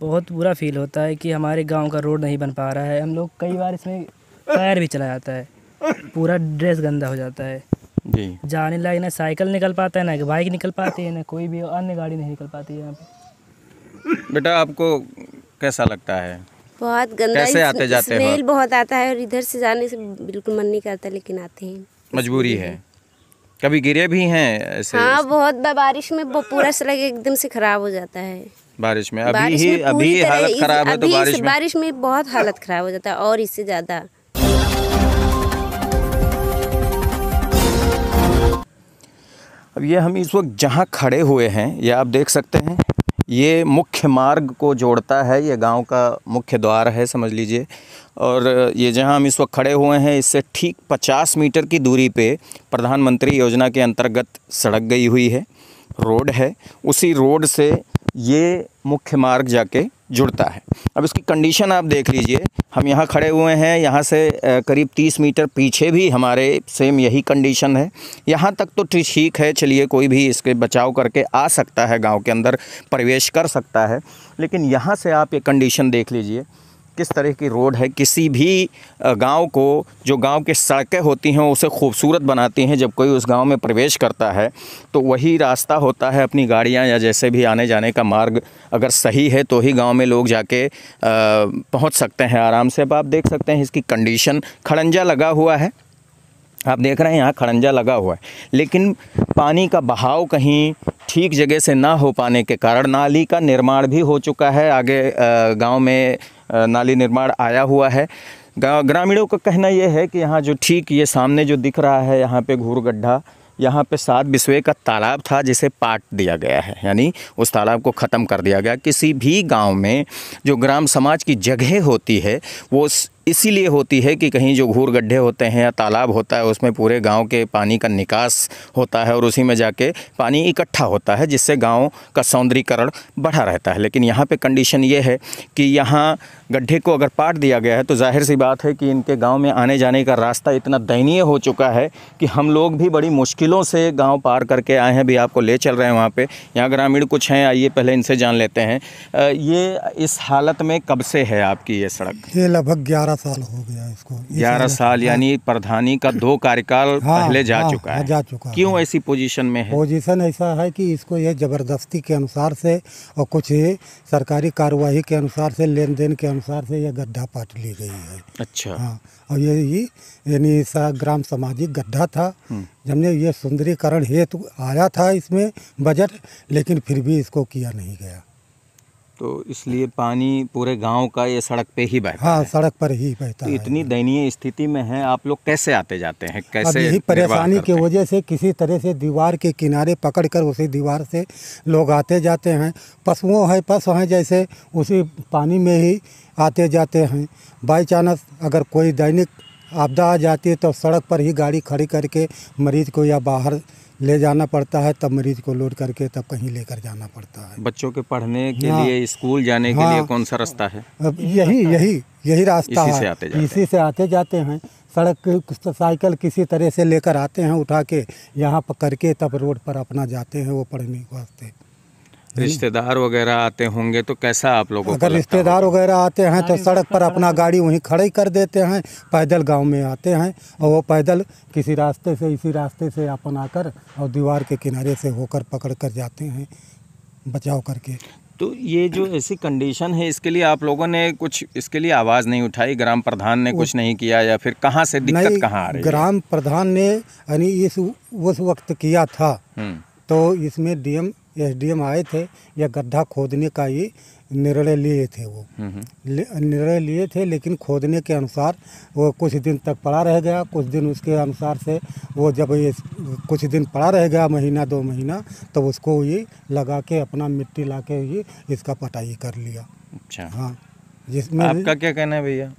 बहुत बुरा फील होता है कि हमारे गांव का रोड नहीं बन पा रहा है हम लोग कई बार इसमें पैर भी चला जाता है पूरा ड्रेस गंदा हो जाता है जी जाने लगे ना साइकिल निकल पाता है ना बाइक निकल पाती है ना कोई भी अन्य गाड़ी नहीं निकल पाती है यहाँ पे बेटा आपको कैसा लगता है बहुत गंदा कैसे आते जाते हैं स्मेल बहुत आता है और इधर से जाने से बिल्कुल मन नहीं करता लेकिन आते हैं मजबूरी है कभी गिरे भी हैं ऐसे हाँ बहुत बारिश में पूरा सड़क एकदम से खराब हो जाता है बारिश में अभी बारिश ही में अभी हालत खराब है तो बारिश में बारिश में बहुत हालत खराब हो जाता है और इससे ज़्यादा अब ये हम इस वक्त जहाँ खड़े हुए हैं ये आप देख सकते हैं ये मुख्य मार्ग को जोड़ता है ये गांव का मुख्य द्वार है समझ लीजिए और ये जहां हम इस वक्त खड़े हुए हैं इससे ठीक 50 मीटर की दूरी पे प्रधानमंत्री योजना के अंतर्गत सड़क गई हुई है रोड है उसी रोड से ये मुख्य मार्ग जाके जुड़ता है अब इसकी कंडीशन आप देख लीजिए हम यहाँ खड़े हुए हैं यहाँ से करीब 30 मीटर पीछे भी हमारे सेम यही कंडीशन है यहाँ तक तो ठीक है चलिए कोई भी इसके बचाव करके आ सकता है गांव के अंदर प्रवेश कर सकता है लेकिन यहाँ से आप ये कंडीशन देख लीजिए किस तरह की रोड है किसी भी गांव को जो गांव के सड़कें होती हैं उसे खूबसूरत बनाती हैं जब कोई उस गांव में प्रवेश करता है तो वही रास्ता होता है अपनी गाड़ियां या जैसे भी आने जाने का मार्ग अगर सही है तो ही गांव में लोग जाके पहुंच सकते हैं आराम से अब आप देख सकते हैं इसकी कंडीशन खड़ंजा लगा हुआ है आप देख रहे हैं यहाँ खड़ंजा लगा हुआ है लेकिन पानी का बहाव कहीं ठीक जगह से ना हो पाने के कारण नाली का निर्माण भी हो चुका है आगे गांव में नाली निर्माण आया हुआ है ग्रामीणों का कहना यह है कि यहाँ जो ठीक ये सामने जो दिख रहा है यहाँ पे घूर गड्ढा यहाँ पे सात बिस्वे का तालाब था जिसे पाट दिया गया है यानी उस तालाब को ख़त्म कर दिया गया किसी भी गांव में जो ग्राम समाज की जगह होती है वो इसीलिए होती है कि कहीं जो घूर गड्ढे होते हैं या तालाब होता है उसमें पूरे गांव के पानी का निकास होता है और उसी में जाके पानी इकट्ठा होता है जिससे गांव का सौंदर्यकरण बढ़ा रहता है लेकिन यहाँ पे कंडीशन ये है कि यहाँ गड्ढे को अगर पाट दिया गया है तो जाहिर सी बात है कि इनके गाँव में आने जाने का रास्ता इतना दयनीय हो चुका है कि हम लोग भी बड़ी मुश्किलों से गाँव पार करके आए हैं भी आपको ले चल रहे हैं वहाँ पर यहाँ ग्रामीण कुछ हैं आइए पहले इनसे जान लेते हैं ये इस हालत में कब से है आपकी ये सड़क ये लगभग ग्यारह ग्यारह साल हो गया इसको ग्यारह साल यानी प्रधानी का दो कार्यकाल हाँ, पहले जा हाँ, चुका हाँ, है जा चुका क्यों है। ऐसी पोजीशन में है पोजीशन ऐसा है कि इसको ये ज़बरदस्ती के अनुसार से और कुछ सरकारी कार्यवाही के अनुसार से लेन देन के अनुसार से ये गड्ढा पाट ली गई है अच्छा हाँ और ये ही यानी ग्राम सामाजिक गड्ढा था हमने हम्म। ये सुंदरीकरण हेतु आया था इसमें बजट लेकिन फिर भी इसको किया नहीं गया तो इसलिए पानी पूरे गांव का ये सड़क पे ही बहता हाँ सड़क पर ही बहता तो इतनी दयनीय स्थिति में है आप लोग कैसे आते जाते हैं कैसे यही परेशानी की वजह से किसी तरह से दीवार के किनारे पकड़कर उसी दीवार से लोग आते जाते हैं पशुओं है पशु हैं जैसे उसी पानी में ही आते जाते हैं बाई चांस अगर कोई दैनिक आपदा आ जाती है तो सड़क पर ही गाड़ी खड़ी करके मरीज को या बाहर ले जाना पड़ता है तब मरीज को लोड करके तब कहीं लेकर जाना पड़ता है बच्चों के पढ़ने के हाँ, लिए स्कूल जाने हाँ, के लिए हाँ। कौन सा रास्ता है अब यही यही यही रास्ता इसी है से आते इसी से आते जाते हैं सड़क साइकिल किसी तरह से लेकर आते हैं उठा के यहाँ पर के तब रोड पर अपना जाते हैं वो पढ़ने के वास्ते रिश्तेदार वगैरह आते होंगे तो कैसा आप लोगों अगर रिश्तेदार वगैरह आते हैं तो सड़क पर अपना गाड़ी वहीं खड़ी कर देते हैं पैदल गांव में आते हैं और वो पैदल किसी रास्ते से इसी रास्ते से अपन आकर और दीवार के किनारे से होकर पकड़ कर जाते हैं बचाव करके तो ये जो ऐसी कंडीशन है इसके लिए आप लोगों ने कुछ इसके लिए आवाज़ नहीं उठाई ग्राम प्रधान ने कुछ नहीं किया या फिर कहाँ से दिक्कत कहाँ ग्राम प्रधान ने यानी इस उस वक्त किया था हम्म। तो इसमें डीएम एसडीएम आए थे या गड्ढा खोदने का ही निर्णय लिए थे वो हम्म, हम्म। निर्णय लिए थे लेकिन खोदने के अनुसार वो कुछ दिन तक पड़ा रह गया कुछ दिन उसके अनुसार से वो जब ये कुछ दिन पड़ा रह गया महीना दो महीना तो उसको ये लगा के अपना मिट्टी ला के ये इसका पटाई कर लिया अच्छा हाँ जिसमें आपका क्या कहना है भैया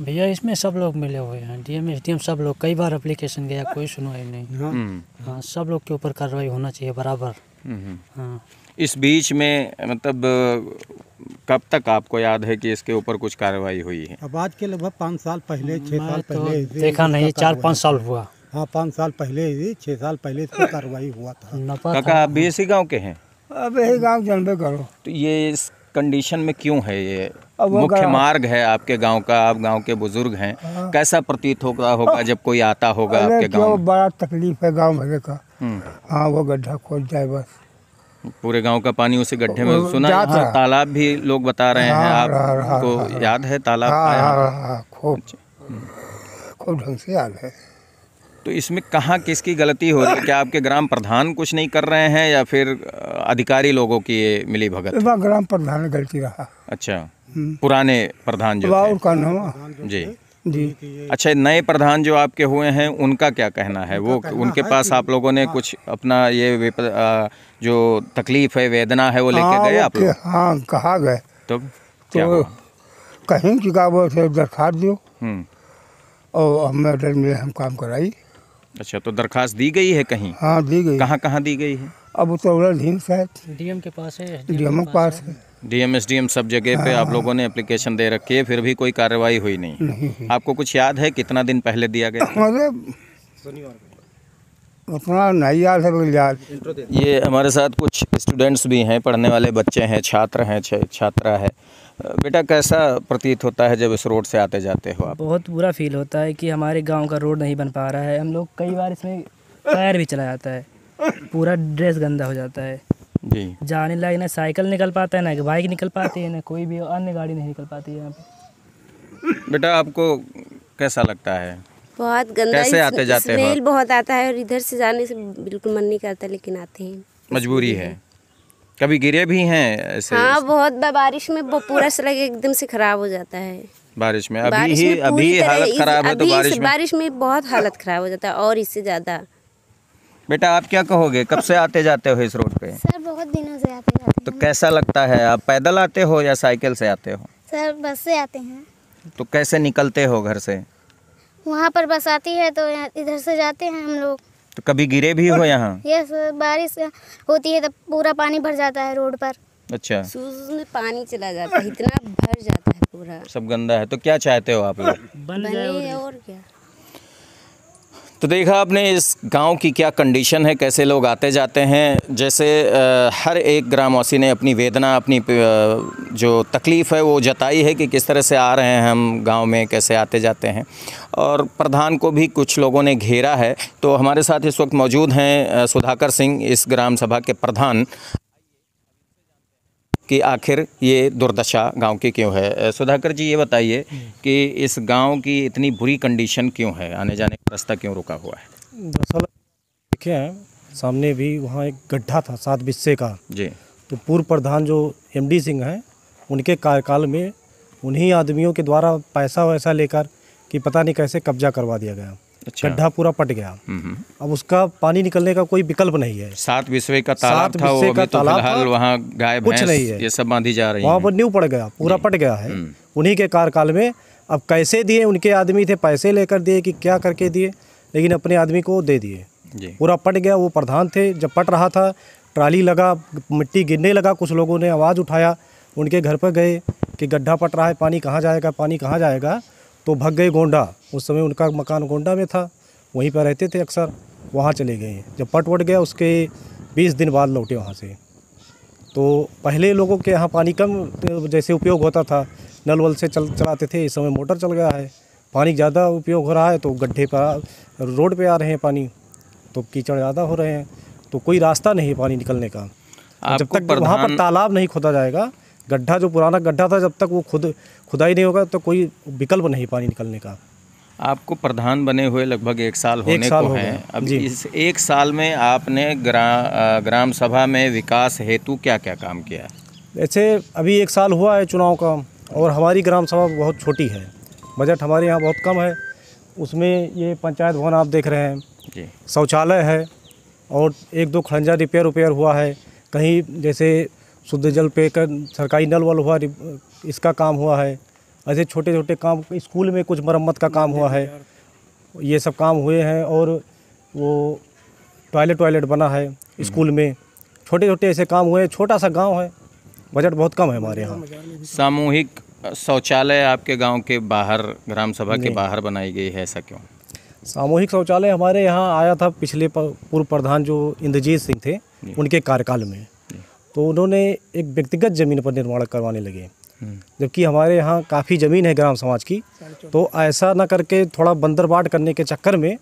भैया इसमें सब लोग मिले हुए हैं डीएम एसडीएम सब लोग कई बार एप्लीकेशन गया कोई सुनवाई नहीं हाँ।, हम्म। हाँ सब लोग के ऊपर कार्रवाई होना चाहिए बराबर हाँ इस बीच में मतलब कब तक आपको याद है कि इसके ऊपर कुछ कार्रवाई हुई है अब आज के लगभग पाँच साल पहले छः साल तो पहले देखा नहीं चार पाँच साल हुआ हाँ पाँच साल पहले ही छः साल पहले इसकी कार्रवाई हुआ था काका आप भी इसी गाँव के हैं अब यही गाँव जानबे करो तो ये इस कंडीशन में क्यों है ये मुख्य मार्ग है आपके गांव का आप गांव के बुजुर्ग हैं हाँ। कैसा प्रतीत होगा होगा जब कोई आता होगा आपके गांव बड़ा तकलीफ है गांव भरे का हाँ वो गड्ढा खोद जाए बस पूरे गांव का पानी उसे गड्ढे में सुना हाँ, तालाब भी लोग बता रहे हैं हाँ, हाँ, हाँ, को याद है तालाब खूब अच्छा। खूब ढंग से याद है तो इसमें कहाँ किसकी गलती हो रही है क्या आपके ग्राम प्रधान कुछ नहीं कर रहे हैं या फिर अधिकारी लोगों की ये मिली भगत ग्राम प्रधान गलती रहा अच्छा हम्म। पुराने प्रधान जो थे। जी जी अच्छा नए प्रधान जो आपके हुए हैं उनका क्या कहना है वो कहना उनके है पास आप लोगों ने हाँ। कुछ अपना ये जो तकलीफ है वेदना है वो लेके हाँ, गए आप लोग हाँ कहा गए तो, तो कहीं की वो दरखास्त दो हम्म। और हमें में हम काम कराई अच्छा तो दरखास्त दी गई है कहीं हाँ दी गई कहाँ कहाँ दी गई है अब तो डीएम के पास है डीएम के पास है डीएमएसडीएम सब जगह पे आप हाँ। लोगों ने एप्लीकेशन दे रखी है फिर भी कोई कार्रवाई हुई नहीं, नहीं। आपको कुछ याद है कितना दिन पहले दिया गया मतलब उतना नहीं याद है याद ये हमारे साथ कुछ स्टूडेंट्स भी हैं पढ़ने वाले बच्चे हैं छात्र हैं छात्रा है बेटा कैसा प्रतीत होता है जब इस रोड से आते जाते हो आप बहुत बुरा फील होता है कि हमारे गांव का रोड नहीं बन पा रहा है हम लोग कई बार इसमें टायर भी चला जाता है पूरा ड्रेस गंदा हो जाता है जी जाने लायक ना साइकिल निकल पाता है ना बाइक निकल पाती है ना कोई भी अन्य गाड़ी नहीं निकल पाती है बेटा आपको कैसा लगता है बहुत गंदा कैसे आते जाते हैं स्मेल बहुत आता है और इधर से जाने से बिल्कुल मन नहीं करता लेकिन आते हैं मजबूरी है कभी गिरे भी हैं ऐसे हाँ बहुत बारिश में पूरा सड़क एकदम से खराब हो जाता है बारिश में अभी बारिश ही में अभी हालत खराब है तो बारिश में बारिश में बहुत हालत खराब हो जाता है और इससे ज्यादा बेटा आप क्या कहोगे कब से आते जाते हो इस रोड पे सर बहुत दिनों से आते जाते तो कैसा लगता है आप पैदल आते हो या साइकिल से आते हो सर बस से आते हैं तो कैसे निकलते हो घर से वहाँ पर बस आती है तो इधर से जाते हैं हम लोग तो कभी गिरे भी हो यहाँ यस बारिश होती है तब पूरा पानी भर जाता है रोड पर अच्छा में पानी चला जाता है इतना भर जाता है पूरा सब गंदा है तो क्या चाहते हो आप लोग जाए और क्या तो देखा आपने इस गांव की क्या कंडीशन है कैसे लोग आते जाते हैं जैसे हर एक ग्रामवासी ने अपनी वेदना अपनी जो तकलीफ़ है वो जताई है कि किस तरह से आ रहे हैं हम गांव में कैसे आते जाते हैं और प्रधान को भी कुछ लोगों ने घेरा है तो हमारे साथ इस वक्त मौजूद हैं सुधाकर सिंह इस ग्राम सभा के प्रधान कि आखिर ये दुर्दशा गांव की क्यों है सुधाकर जी ये बताइए कि इस गांव की इतनी बुरी कंडीशन क्यों है आने जाने का रास्ता क्यों रुका हुआ है दरअसल देखे हैं सामने भी वहाँ एक गड्ढा था सात बिस्से का जी तो पूर्व प्रधान जो एमडी सिंह हैं उनके कार्यकाल में उन्हीं आदमियों के द्वारा पैसा वैसा लेकर कि पता नहीं कैसे कब्जा करवा दिया गया अच्छा। गड्ढा पूरा पट गया हम्म। अब उसका पानी निकलने का कोई विकल्प नहीं है सात विश्व का तालाब था वो का तो तालाब तो वहाँ गाय कुछ नहीं है ये सब बांधी जा रही वहाँ पर न्यू पड़ गया पूरा हम्म। पट गया है हम्म। उन्हीं के कार्यकाल में अब कैसे दिए उनके आदमी थे पैसे लेकर दिए कि क्या करके दिए लेकिन अपने आदमी को दे दिए पूरा पट गया वो प्रधान थे जब पट रहा था ट्राली लगा मिट्टी गिरने लगा कुछ लोगों ने आवाज़ उठाया उनके घर पर गए कि गड्ढा पट रहा है पानी कहाँ जाएगा पानी कहाँ जाएगा तो भग गए गोंडा उस समय उनका मकान गोंडा में था वहीं पर रहते थे अक्सर वहाँ चले गए जब पट वट गया उसके बीस दिन बाद लौटे वहाँ से तो पहले लोगों के यहाँ पानी कम जैसे उपयोग होता था नल वल से चल चलाते थे इस समय मोटर चल गया है पानी ज़्यादा उपयोग हो रहा है तो गड्ढे पर रोड पे आ रहे हैं पानी तो कीचड़ ज़्यादा हो रहे हैं तो कोई रास्ता नहीं है पानी निकलने का जब तक वहाँ पर तालाब नहीं खोदा जाएगा गड्ढा जो पुराना गड्ढा था जब तक वो खुद खुदाई नहीं होगा तो कोई विकल्प नहीं पानी निकलने का आपको प्रधान बने हुए लगभग एक साल होने एक साल को है अब इस एक साल में आपने ग्रा, ग्राम सभा में विकास हेतु क्या क्या काम किया ऐसे अभी एक साल हुआ है चुनाव का और हमारी ग्राम सभा बहुत छोटी है बजट हमारे यहाँ बहुत कम है उसमें ये पंचायत भवन आप देख रहे हैं शौचालय है और एक दो खंजा रिपेयर उपेयर हुआ है कहीं जैसे शुद्ध जल पे कर सरकारी नल वल हुआ इसका काम हुआ है ऐसे छोटे छोटे काम स्कूल में कुछ मरम्मत का काम हुआ है ये सब काम हुए हैं और वो टॉयलेट टॉयलेट बना है स्कूल में छोटे छोटे ऐसे काम हुए छोटा सा गांव है बजट बहुत कम है हमारे यहाँ सामूहिक शौचालय आपके गांव के बाहर ग्राम सभा के बाहर बनाई गई है ऐसा क्यों सामूहिक शौचालय हमारे यहाँ आया था पिछले पूर्व प्रधान जो इंद्रजीत सिंह थे उनके कार्यकाल में तो उन्होंने एक व्यक्तिगत ज़मीन पर निर्माण करवाने लगे हम्म। जबकि हमारे यहाँ काफ़ी ज़मीन है ग्राम समाज की तो ऐसा ना करके थोड़ा बंदर बाट करने के चक्कर में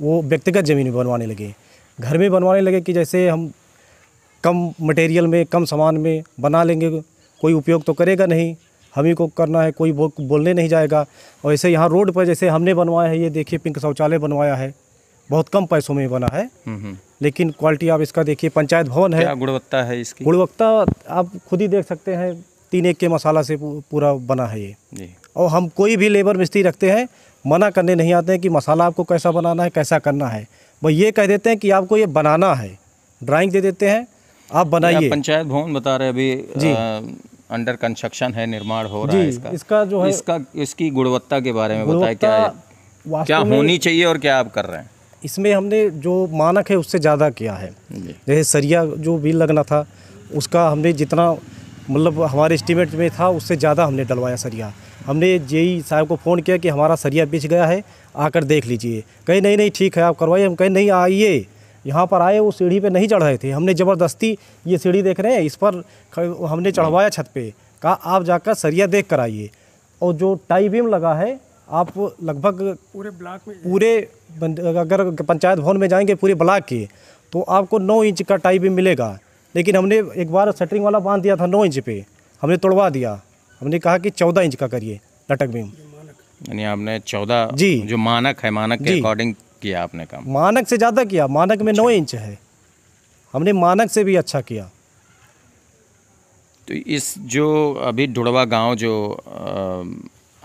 वो व्यक्तिगत ज़मीन बनवाने लगे घर में बनवाने लगे कि जैसे हम कम मटेरियल में कम सामान में बना लेंगे कोई उपयोग तो करेगा नहीं हम ही को करना है कोई बोलने नहीं जाएगा और ऐसे यहाँ रोड पर जैसे हमने बनवाया है ये देखिए पिंक शौचालय बनवाया है बहुत कम पैसों में बना है हम्म, हम्म। लेकिन क्वालिटी आप इसका देखिए पंचायत भवन है गुणवत्ता है इसकी गुणवत्ता आप खुद ही देख सकते हैं तीन एक के मसाला से पूरा बना है ये और हम कोई भी लेबर मिस्त्री रखते हैं मना करने नहीं आते हैं कि मसाला आपको कैसा बनाना है कैसा करना है वह ये कह देते हैं कि आपको ये बनाना है ड्राइंग दे देते हैं आप बनाइए पंचायत भवन बता रहे अभी जी अंडर कंस्ट्रक्शन है निर्माण हो रहा है इसका इसका जो है इसका इसकी गुणवत्ता के बारे में बताया क्या है क्या होनी चाहिए और क्या आप कर रहे हैं इसमें हमने जो मानक है उससे ज़्यादा किया है जैसे सरिया जो बिल लगना था उसका हमने जितना मतलब हमारे इस्टीमेट में था उससे ज़्यादा हमने डलवाया सरिया हमने जेई साहब को फ़ोन किया कि हमारा सरिया बिछ गया है आकर देख लीजिए कहीं नहीं नहीं ठीक है आप करवाइए हम कहीं नहीं आइए यहाँ पर आए वो सीढ़ी पे नहीं चढ़ रहे थे हमने ज़बरदस्ती ये सीढ़ी देख रहे हैं इस पर हमने चढ़वाया छत पे कहा आप जाकर सरिया देख कर आइए और जो टाई बीम लगा है आप लगभग पूरे ब्लॉक में पूरे अगर पंचायत भवन में जाएंगे पूरे ब्लॉक के तो आपको नौ इंच का टाई भी मिलेगा लेकिन हमने एक बार सेटरिंग वाला बांध दिया था नौ इंच पे हमने तोड़वा दिया हमने कहा कि चौदह इंच का करिए लटक बीम यानी आपने चौदह जी जो मानक है मानक के अकॉर्डिंग किया आपने काम मानक से ज़्यादा किया मानक में नौ अच्छा। इंच है हमने मानक से भी अच्छा किया तो इस जो अभी डुड़वा गांव जो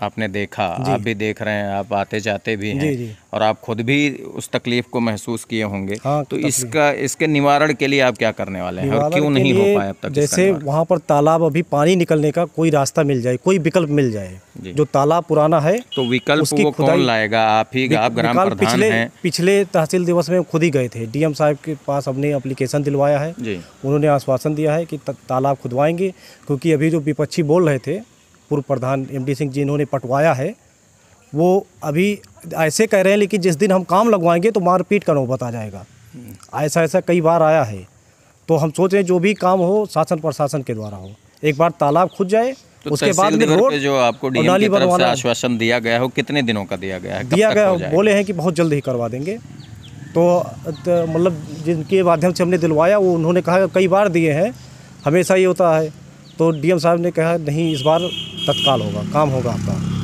आपने देखा आप भी देख रहे हैं आप आते जाते भी हैं जी, जी। और आप खुद भी उस तकलीफ को महसूस किए होंगे हाँ, तो इसका इसके निवारण के लिए आप क्या करने वाले हैं और क्यों नहीं हो पाया अब तक जैसे वहाँ पर तालाब अभी पानी निकलने का कोई रास्ता मिल जाए कोई विकल्प मिल जाए जो तालाब पुराना है तो विकल्प वो कौन लाएगा आप ही आप ग्राम प्रधान हैं पिछले तहसील दिवस में खुद ही गए थे डीएम साहब के पास हमने अप्लीकेशन दिलवाया है उन्होंने आश्वासन दिया है कि तालाब खुदवाएंगे क्योंकि अभी जो विपक्षी बोल रहे थे पूर्व प्रधान एम सिंह जी इन्होंने पटवाया है वो अभी ऐसे कह रहे हैं लेकिन जिस दिन हम काम लगवाएंगे तो मारपीट का नौबत आ जाएगा ऐसा ऐसा कई बार आया है तो हम सोच रहे हैं जो भी काम हो शासन प्रशासन के द्वारा हो एक बार तालाब खुद जाए तो उसके बाद में रोड जो आपको तरफ से आश्वासन दिया गया हो कितने दिनों का दिया गया है दिया गया बोले हैं कि बहुत जल्द ही करवा देंगे तो, तो मतलब जिनके माध्यम से हमने दिलवाया वो उन्होंने कहा कई बार दिए हैं हमेशा ये होता है तो डीएम साहब ने कहा नहीं इस बार तत्काल होगा काम होगा आपका